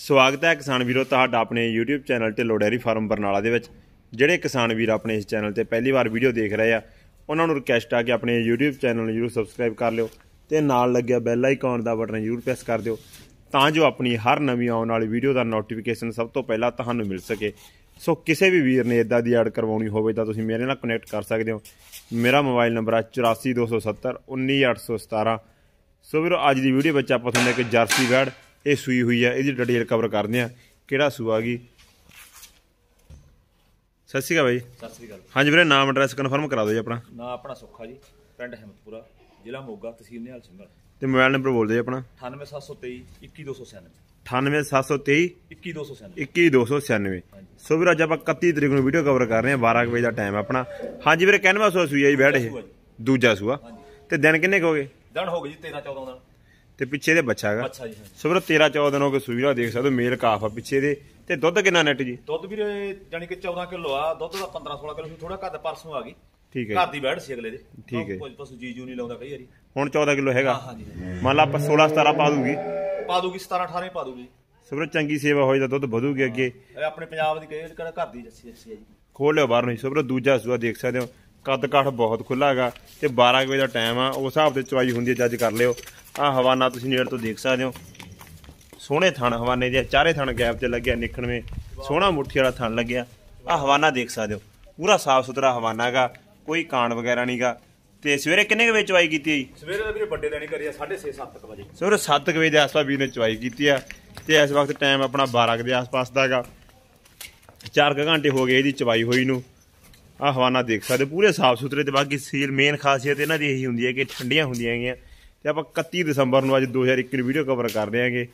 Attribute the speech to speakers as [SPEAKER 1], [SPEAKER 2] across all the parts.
[SPEAKER 1] ਸਵਾਗਤ ਹੈ ਕਿਸਾਨ ਵੀਰੋ ਤੁਹਾਡਾ ਆਪਣੇ YouTube ਚੈਨਲ ਤੇ ਲੋਡੈਰੀ ਫਾਰਮ ਬਰਨਾਲਾ ਦੇ ਵਿੱਚ ਜਿਹੜੇ ਕਿਸਾਨ ਵੀਰ ਆਪਣੇ ਇਸ ਚੈਨਲ ਤੇ ਪਹਿਲੀ ਵਾਰ ਵੀਡੀਓ ਦੇਖ ਰਹੇ ਆ ਉਹਨਾਂ ਨੂੰ ਰਿਕਵੈਸਟ ਆ ਕਿ ਆਪਣੇ YouTube ਚੈਨਲ ਨੂੰ ਜਰੂਰ ਸਬਸਕ੍ਰਾਈਬ ਕਰ ਲਿਓ ਤੇ ਨਾਲ ਲੱਗਿਆ ਬੈਲ ਆਈਕਨ ਦਾ ਬਟਨ ਜਰੂਰ ਪ੍ਰੈਸ ਕਰ ਦਿਓ ਤਾਂ ਜੋ ਆਪਣੀ ਹਰ ਨਵੀਂ ਆਉਣ ਵਾਲੀ ਵੀਡੀਓ ਦਾ ਨੋਟੀਫਿਕੇਸ਼ਨ ਸਭ ਤੋਂ ਪਹਿਲਾਂ ਤੁਹਾਨੂੰ ਮਿਲ ਸਕੇ ਸੋ ਕਿਸੇ ਵੀ ਵੀਰ ਨੇ ਇਦਾਂ ਦੀ ਐਡ ਕਰਵਾਉਣੀ ਹੋਵੇ ਤਾਂ ਤੁਸੀਂ ਮੇਰੇ ਨਾਲ ਕਨੈਕਟ ਕਰ ਸਕਦੇ ਹੋ ਮੇਰਾ ਮੋਬਾਈਲ ਨੰਬਰ ਹੈ 19817 ਸੋ ਵੀਰੋ ਅੱਜ ਦੀ ਵੀਡੀਓ ਵਿੱਚ ਆਪਾਂ ਤੁਹਾਨੂੰ ਇੱਕ ਜਰਸੀ ਗਾਰਡ ਇਹ ਸੂਈ ਹੋਈ ਆ ਇਹਦੀ ਡਿਟੇਲ ਕਵਰ ਕਰਦੇ ਆ ਕਿਹੜਾ ਸੂਆ ਗਈ ਸਤਿ ਸ਼੍ਰੀ ਅਕਾਲ ਬਾਈ ਸਤਿ ਸ੍ਰੀ ਅਕਾਲ ਹਾਂਜੀ ਵੀਰੇ ਨਾਮ ਐਡਰੈਸ ਕਨਫਰਮ ਕਰਾ ਦਿਓ ਜੀ ਆਪਣਾ
[SPEAKER 2] ਨਾ ਆਪਣਾ ਸੁੱਖਾ ਜੀ ਪਿੰਡ ਹਿੰਮਤਪੁਰਾ ਜ਼ਿਲ੍ਹਾ ਮੋਗਾ ਤਹਿਸੀਲ ਨਿਹਾਲ ਸਿੰਘ
[SPEAKER 1] ਤੇ ਮੋਬਾਈਲ ਨੰਬਰ ਬੋਲ ਦਿਓ ਜੀ ਆਪਣਾ
[SPEAKER 2] 98723 21296
[SPEAKER 1] 98723 21296 21296 ਸੋ ਵੀਰੇ ਅੱਜ ਆਪਾਂ 31 ਤਰੀਕ ਨੂੰ ਵੀਡੀਓ ਕਵਰ ਕਰ ਰਹੇ ਹਾਂ 12 ਵਜੇ ਦਾ ਟਾਈਮ ਆਪਣਾ ਹਾਂਜੀ ਵੀਰੇ ਕੈਨਵਸ ਹੋਇਆ ਸੂਈ ਆ ਜੀ ਬੈਠ ਦੂਜਾ ਸੂਆ ਤੇ ਦਿਨ ਕਿੰਨੇ ਕੋਗੇ
[SPEAKER 2] ਦਿਨ ਹੋ ਗਏ ਜੀ 13 14 ਦਿਨ
[SPEAKER 1] ਤੇ ਪਿੱਛੇ ਦੇ ਬੱਚਾ ਹੈਗਾ ਅੱਛਾ ਜੀ ਹਾਂਜੀ। ਸਵੇਰ 13 14 ਦਿਨ ਹੋ ਗਏ ਸੂਈ ਨਾਲ ਦੇਖ ਸਕਦੇ ਹੋ ਮੇਲ ਕਾਫ ਆ ਪਿੱਛੇ ਦੇ ਤੇ ਦੁੱਧ ਕਿੰਨਾ ਨੈਟ ਜੀ
[SPEAKER 2] ਦੁੱਧ ਵੀਰੇ ਜਾਨੀ ਕਿ 14 ਕਿਲੋ ਆ ਦੁੱਧ ਦਾ 15 16 ਕਿਲੋ ਸੀ ਥੋੜਾ ਘੱਟ ਪਰਸੋਂ ਆ ਗਈ ਠੀਕ ਹੈ ਘਰ ਦੀ ਬੈਠ ਸੀ ਅਗਲੇ ਦੇ ਠੀਕ ਹੈ। ਕੁਝ ਪਸ਼ੂ ਜੀ ਜੂ ਨਹੀਂ ਲਾਉਂਦਾ ਕਈ ਵਾਰੀ
[SPEAKER 1] ਹੁਣ 14 ਕਿਲੋ ਹੈਗਾ ਹਾਂ ਜੀ ਮੰਨ ਲਾ ਆਪਾਂ 16 17 ਪਾ ਦੂਗੀ
[SPEAKER 2] ਪਾ ਦੂਗੀ 17 18 ਪਾ ਦੂਗੀ
[SPEAKER 1] ਸਵੇਰ ਚੰਗੀ ਸੇਵਾ ਹੋਈ ਤਾਂ ਦੁੱਧ ਵਧੂਗੀ ਅੱਗੇ
[SPEAKER 2] ਇਹ ਆਪਣੇ ਪੰਜਾਬ ਦੀ ਕਈ ਘਰ ਦੀ ਜੱਸੀ ਜੱਸੀ ਆ ਜੀ
[SPEAKER 1] ਖੋਲ ਲਿਓ ਬਾਹਰ ਨਹੀਂ ਸਵੇਰ ਦੂਜਾ ਸੂਆ ਦੇਖ ਸਕਦੇ ਹੋ ਕੱਦ ਕਾਠ ਬਹੁਤ ਖੁੱਲਾ ਹੈਗਾ ਤੇ 12 ਵਜੇ ਦਾ ਟਾਈਮ ਆ ਉਸ ਹਿਸਾਬ ਤੇ ਚਵਾਈ ਹੁੰਦੀ ਹੈ ਜੱਜ ਕਰ ਲਿਓ ਆ ਹਵਾਨਾ ਤੁਸੀਂ ਨੇੜ ਤੋਂ ਦੇਖ ਸਕਦੇ ਹੋ ਸੋਹਣੇ ਥਣ ਹਵਾਨੇ ਦੇ ਚਾਰੇ ਥਣ ਗੈਪ ਤੇ ਲੱਗਿਆ ਨਿਖਣਵੇਂ ਸੋਹਣਾ ਮੁੱਠੀ ਵਾਲਾ ਥਣ ਲੱਗਿਆ ਆ ਹਵਾਨਾ ਦੇਖ ਸਕਦੇ ਹੋ ਪੂਰਾ ਸਾਫ ਸੁਥਰਾ ਹਵਾਨਾ ਹੈਗਾ ਕੋਈ ਕਾਣ ਵਗੈਰਾ ਨਹੀਂਗਾ ਤੇ ਸਵੇਰੇ ਕਿੰਨੇ ਵਜੇ ਚਵਾਈ ਕੀਤੀ ਜੀ
[SPEAKER 2] ਸਵੇਰੇ ਤਾਂ ਵੀਰੇ ਵੱਡੇ ਦੇਣੀ ਕਰੀ ਆ 6:30 7:00 ਵਜੇ
[SPEAKER 1] ਸਵੇਰੇ 7:00 ਵਜੇ ਦੇ ਆਸ-ਪਾਸ ਵੀਰ ਨੇ ਚਵਾਈ ਕੀਤੀ ਆ ਤੇ ਇਸ ਵਕਤ ਟਾਈਮ ਆਪਣਾ 12 ਦੇ ਆਸ-ਪਾਸ ਦਾ ਹੈਗਾ 4 ਘੰਟੇ ਹੋ ਗਏ ਇਹਦੀ ਚਵਾਈ ਹੋਈ ਨੂੰ ਆ ਹਵਾਨਾ ਦੇਖ ਸਕਦੇ ਪੂਰੇ ਸਾਫ ਸੁਥਰੇ ਤੇ ਬਾਕੀ ਸੀਲ ਮੇਨ ਖਾਸੀਅਤ ਇਹਨਾਂ ਦੀ ਇਹੀ ਹੁੰਦੀ ਹੈ ਕਿ ਠੰਡੀਆਂ ਹੁੰਦੀਆਂ ਹੈਗੀਆਂ ਤੇ ਆਪਾਂ 31 ਦਸੰਬਰ ਨੂੰ ਅੱਜ 2021 ਦੀ ਵੀਡੀਓ ਕਵਰ ਕਰ ਰਹੇ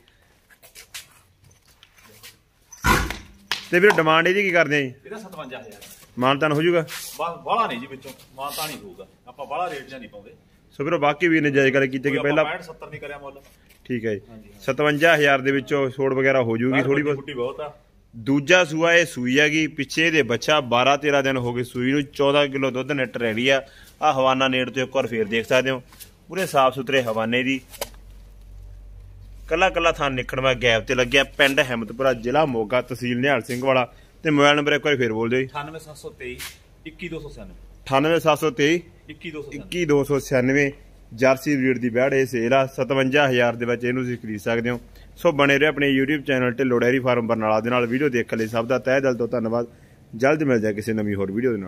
[SPEAKER 1] ਤੇ ਵੀਰ ਡਿਮਾਂਡ ਇਹਦੀ ਕੀ ਕਰਦੇ ਆ ਜੀ
[SPEAKER 2] ਇਹਦਾ 57000 ਮਾਨਤਾਨ ਹੋ ਜਾਊਗਾ ਬਾਹਲਾ ਨਹੀਂ ਜੀ ਵਿੱਚੋਂ ਮਾਨਤਾ ਨਹੀਂ ਹੋਊਗਾ ਆਪਾਂ ਬਾਹਲਾ ਰੇਟ ਜਾਂ ਨਹੀਂ ਪਾਉਂਦੇ
[SPEAKER 1] ਸੋ ਵੀਰੋ ਬਾਕੀ ਵੀ ਨੇ ਜਾਇਜ਼ ਗੱਲ ਕੀਤੀ ਕਿ ਪਹਿਲਾਂ 65
[SPEAKER 2] 70 ਨਹੀਂ ਕਰਿਆ ਮੁੱਲ
[SPEAKER 1] ਠੀਕ ਹੈ ਜੀ 57000 ਦੇ ਵਿੱਚੋਂ ਛੋੜ ਵਗੈਰਾ ਹੋ ਜੂਗੀ ਥੋੜੀ ਬਹੁਤ ਆ ਦੂਜਾ ਸੂਆ ਇਹ ਸੂਈ ਹੈਗੀ ਪਿੱਛੇ ਦੇ ਬੱਚਾ 12 13 ਦਿਨ ਹੋ ਗਏ ਸੂਈ ਨੂੰ 14 ਕਿਲੋ ਦੁੱਧ ਨੈਟ ਰਹੀ ਆ ਆ ਹਵਾਨਾ ਨੇੜ ਤੋਂ ਇੱਕ ਵਾਰ ਫੇਰ ਦੇਖ ਸਕਦੇ ਹੋ ਪੂਰੇ ਸਾਫ ਸੁਥਰੇ ਹਵਾਨੇ ਦੀ ਕੱਲਾ ਕੱਲਾ ਥਾਂ ਨਿਕੜਵਾ ਗੈਪ ਤੇ ਲੱਗਿਆ ਪਿੰਡ ਹਮਤਪੁਰਾ ਜ਼ਿਲ੍ਹਾ ਮੋਗਾ ਤਹਿਸੀਲ ਨਿਹਾਲ ਸਿੰਘ ਵਾਲਾ ਤੇ ਮੋਬਾਈਲ ਨੰਬਰ ਇੱਕ ਵਾਰ ਫੇਰ ਬੋਲ ਦਿਓ ਜੀ
[SPEAKER 2] 98723
[SPEAKER 1] 9723 21293 21296 ਜਰਸੀ ਬਰੀਡ ਦੀ ਬੈੜ ਇਹ ਸੇਲ ਆ 57000 ਦੇ ਵਿੱਚ ਇਹਨੂੰ ਤੁਸੀਂ ਖਰੀਦ ਸਕਦੇ ਹੋ ਸੋ ਬਣੇ ਰਹੇ ਆਪਣੇ YouTube ਚੈਨਲ ਤੇ ਲੋੜੈਰੀ ਫਾਰਮ ਬਰਨਾਲਾ ਦੇ ਨਾਲ ਵੀਡੀਓ ਦੇਖਣ ਲਈ ਸਭ ਦਾ ਤਹਿ ਦਿਲ ਤੋਂ ਧੰਨਵਾਦ ਜਲਦ ਮਿਲ ਜਾ ਕਿਸੇ ਨਵੀਂ ਹੋਰ ਵੀਡੀਓ ਦੇ ਨਾਲ